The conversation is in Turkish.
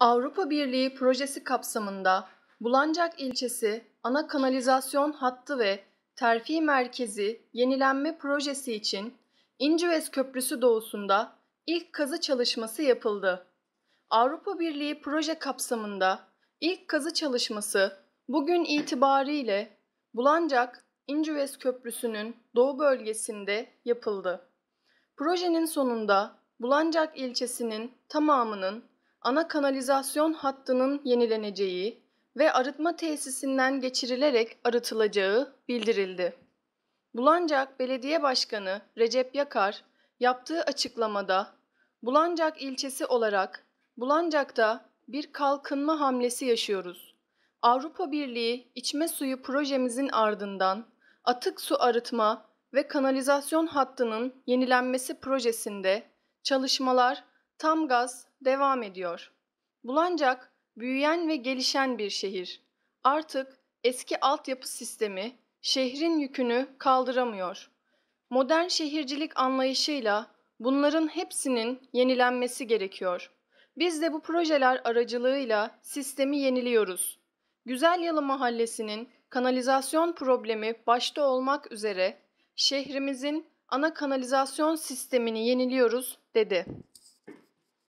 Avrupa Birliği projesi kapsamında Bulancak ilçesi ana kanalizasyon hattı ve terfi merkezi yenilenme projesi için İncivez Köprüsü doğusunda ilk kazı çalışması yapıldı. Avrupa Birliği proje kapsamında ilk kazı çalışması bugün itibariyle Bulancak İncivez Köprüsü'nün doğu bölgesinde yapıldı. Projenin sonunda Bulancak ilçesinin tamamının ana kanalizasyon hattının yenileneceği ve arıtma tesisinden geçirilerek arıtılacağı bildirildi. Bulancak Belediye Başkanı Recep Yakar yaptığı açıklamada Bulancak ilçesi olarak Bulancak'ta bir kalkınma hamlesi yaşıyoruz. Avrupa Birliği içme suyu projemizin ardından atık su arıtma ve kanalizasyon hattının yenilenmesi projesinde çalışmalar tam gaz devam ediyor. Bulancak büyüyen ve gelişen bir şehir. Artık eski altyapı sistemi şehrin yükünü kaldıramıyor. Modern şehircilik anlayışıyla bunların hepsinin yenilenmesi gerekiyor. Biz de bu projeler aracılığıyla sistemi yeniliyoruz. Güzel Yalı Mahallesi'nin kanalizasyon problemi başta olmak üzere şehrimizin ana kanalizasyon sistemini yeniliyoruz dedi.